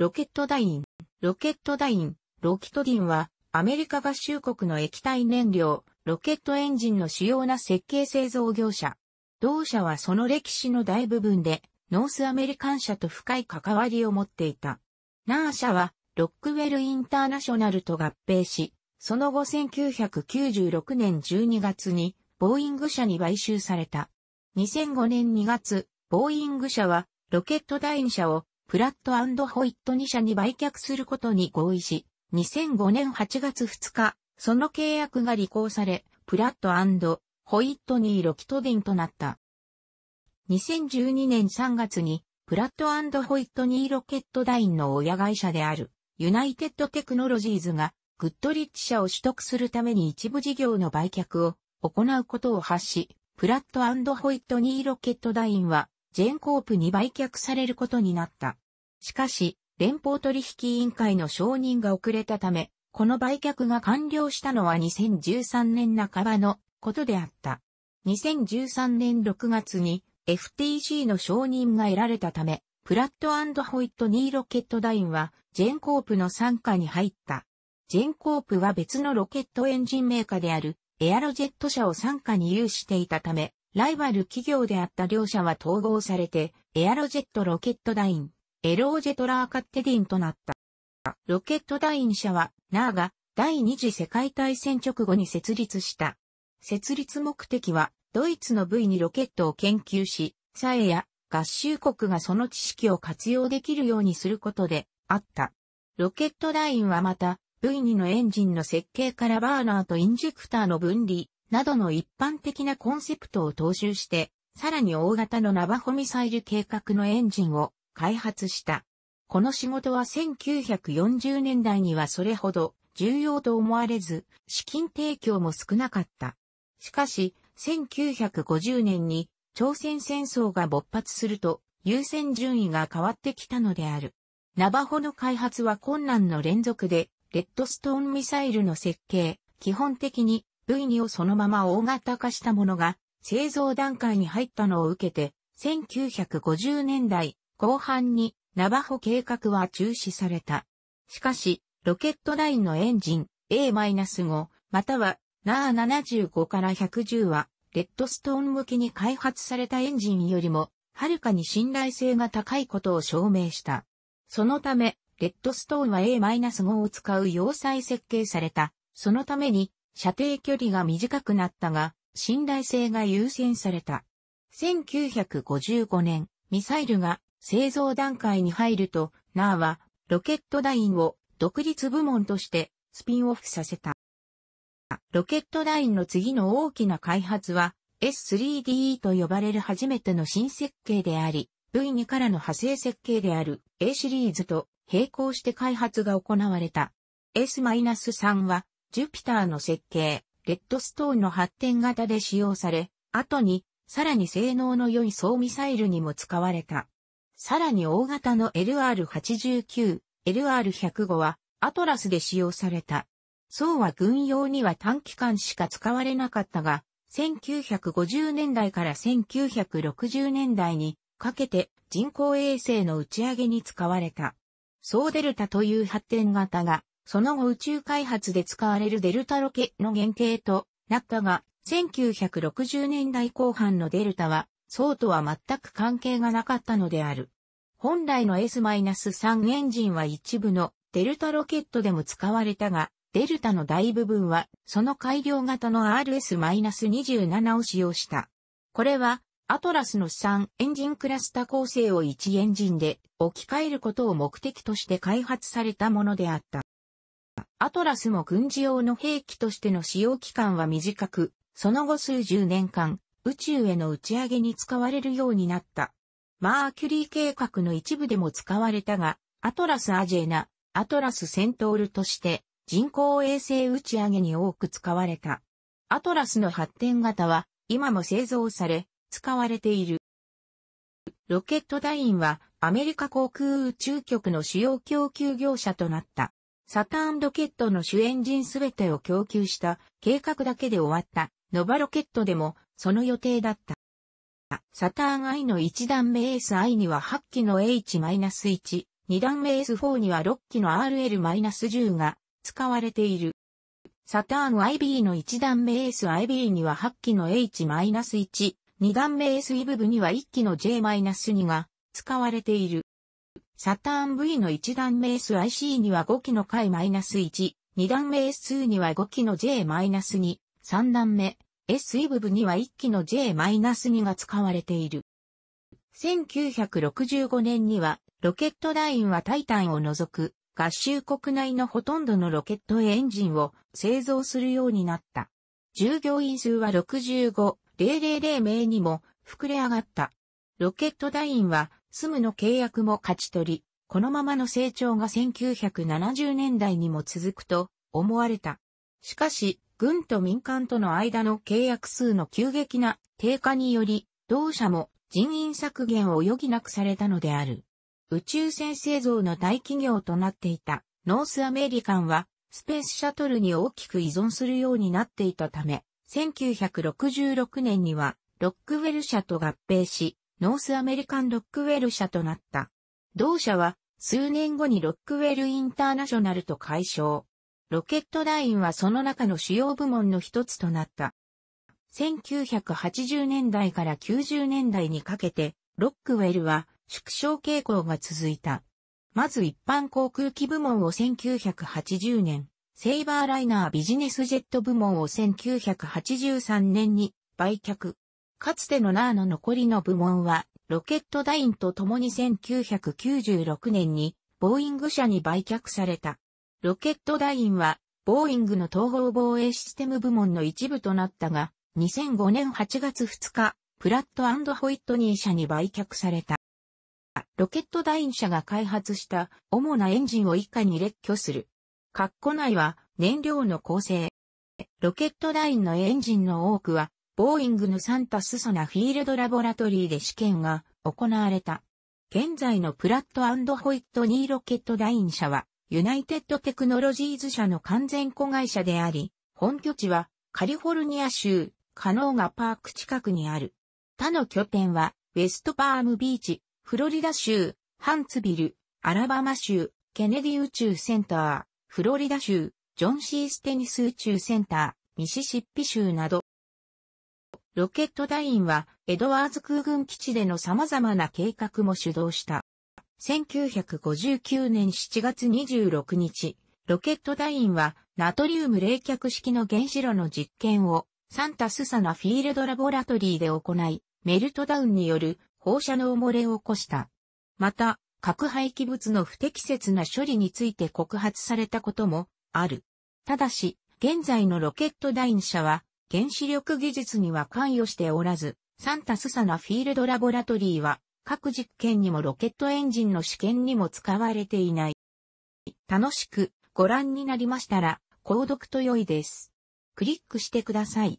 ロケットダイン、ロケットダイン、ロキトディンは、アメリカ合衆国の液体燃料、ロケットエンジンの主要な設計製造業者。同社はその歴史の大部分で、ノースアメリカン社と深い関わりを持っていた。ナー社は、ロックウェルインターナショナルと合併し、その後1996年12月に、ボーイング社に買収された。2005年2月、ボーイング社は、ロケットダイン社をプラットホイット2社に売却することに合意し、2005年8月2日、その契約が履行され、プラットホイットニー・ロキトディンとなった。2012年3月に、プラットホイットニー・ロケットダインの親会社である、ユナイテッド・テクノロジーズが、グッドリッチ社を取得するために一部事業の売却を行うことを発し、プラットホイットニー・ロケットダインは、ジェンコープに売却されることになった。しかし、連邦取引委員会の承認が遅れたため、この売却が完了したのは2013年半ばのことであった。2013年6月に FTC の承認が得られたため、プラットホイットニーロケットダインはジェンコープの参加に入った。ジェンコープは別のロケットエンジンメーカーであるエアロジェット社を参加に有していたため、ライバル企業であった両社は統合されて、エアロジェットロケットダイン、エロージェトラーカッテディンとなった。ロケットダイン社は、ナーが第二次世界大戦直後に設立した。設立目的は、ドイツの部位にロケットを研究し、サエや合衆国がその知識を活用できるようにすることであった。ロケットダインはまた、V2 のエンジンの設計からバーナーとインジェクターの分離、などの一般的なコンセプトを踏襲して、さらに大型のナバホミサイル計画のエンジンを開発した。この仕事は1940年代にはそれほど重要と思われず、資金提供も少なかった。しかし、1950年に朝鮮戦争が勃発すると優先順位が変わってきたのである。ナバホの開発は困難の連続で、レッドストーンミサイルの設計、基本的に V2 をそのまま大型化したものが製造段階に入ったのを受けて、1950年代後半にナバホ計画は中止された。しかし、ロケットラインのエンジン A-5 または NA75 から110は、レッドストーン向きに開発されたエンジンよりも、はるかに信頼性が高いことを証明した。そのため、レッドストーンは A-5 を使う要塞設計された。そのために、射程距離が短くなったが、信頼性が優先された。1955年、ミサイルが製造段階に入ると、ナーはロケットラインを独立部門としてスピンオフさせた。ロケットラインの次の大きな開発は S3DE と呼ばれる初めての新設計であり、V2 からの派生設計である A シリーズと並行して開発が行われた。S-3 はジュピターの設計、レッドストーンの発展型で使用され、後に、さらに性能の良い総ミサイルにも使われた。さらに大型の LR-89、LR-105 は、アトラスで使用された。総は軍用には短期間しか使われなかったが、1950年代から1960年代にかけて人工衛星の打ち上げに使われた。総デルタという発展型がその後宇宙開発で使われるデルタロケの原型となったが、1960年代後半のデルタは、そうとは全く関係がなかったのである。本来の S-3 エンジンは一部のデルタロケットでも使われたが、デルタの大部分は、その改良型の RS-27 を使用した。これは、アトラスの3エンジンクラスタ構成を1エンジンで置き換えることを目的として開発されたものであった。アトラスも軍事用の兵器としての使用期間は短く、その後数十年間、宇宙への打ち上げに使われるようになった。マーキュリー計画の一部でも使われたが、アトラスアジェナ、アトラスセントールとして人工衛星打ち上げに多く使われた。アトラスの発展型は今も製造され、使われている。ロケットダインはアメリカ航空宇宙局の主要供給業者となった。サターンロケットの主エンジンすべてを供給した計画だけで終わったノバロケットでもその予定だった。サターン I の1段目 SI には8機の H-1、2段目 S4 には6機の RL-10 が使われている。サターン IB の1段目 SIB には8機の H-1、2段目 SE 部には1機の J-2 が使われている。サターン V の1段目 SIC には5機の解 -1、2段目 S2 には5機の J-2、3段目 SE 部分には1機の J-2 が使われている。1965年には、ロケットラインはタイタンを除く、合衆国内のほとんどのロケットエンジンを製造するようになった。従業員数は65、000名にも膨れ上がった。ロケットラインはスムの契約も勝ち取り、このままの成長が1970年代にも続くと思われた。しかし、軍と民間との間の契約数の急激な低下により、同社も人員削減を余儀なくされたのである。宇宙船製造の大企業となっていたノースアメリカンはスペースシャトルに大きく依存するようになっていたため、1966年にはロックウェル社と合併し、ノースアメリカンロックウェル社となった。同社は数年後にロックウェルインターナショナルと解消。ロケットラインはその中の主要部門の一つとなった。1980年代から90年代にかけて、ロックウェルは縮小傾向が続いた。まず一般航空機部門を1980年、セイバーライナービジネスジェット部門を1983年に売却。かつてのナーの残りの部門は、ロケットダインと共に1996年に、ボーイング社に売却された。ロケットダインは、ボーイングの統合防衛システム部門の一部となったが、2005年8月2日、プラットホイットニー社に売却された。ロケットダイン社が開発した主なエンジンを以下に列挙する。括弧内は燃料の構成。ロケットダインのエンジンの多くはボーイングのサンタスソナフィールドラボラトリーで試験が行われた。現在のプラットホイットニーロケットライン社は、ユナイテッドテクノロジーズ社の完全子会社であり、本拠地はカリフォルニア州カノーガパーク近くにある。他の拠点は、ウェストパームビーチ、フロリダ州、ハンツビル、アラバマ州、ケネディ宇宙センター、フロリダ州、ジョン・シー・ステニス宇宙センター、ミシシッピ州など、ロケットダインは、エドワーズ空軍基地での様々な計画も主導した。1959年7月26日、ロケットダインは、ナトリウム冷却式の原子炉の実験を、サンタスサナフィールドラボラトリーで行い、メルトダウンによる放射能漏れを起こした。また、核廃棄物の不適切な処理について告発されたこともある。ただし、現在のロケットダイン社は、原子力技術には関与しておらず、サンタスサナフィールドラボラトリーは、各実験にもロケットエンジンの試験にも使われていない。楽しくご覧になりましたら、購読と良いです。クリックしてください。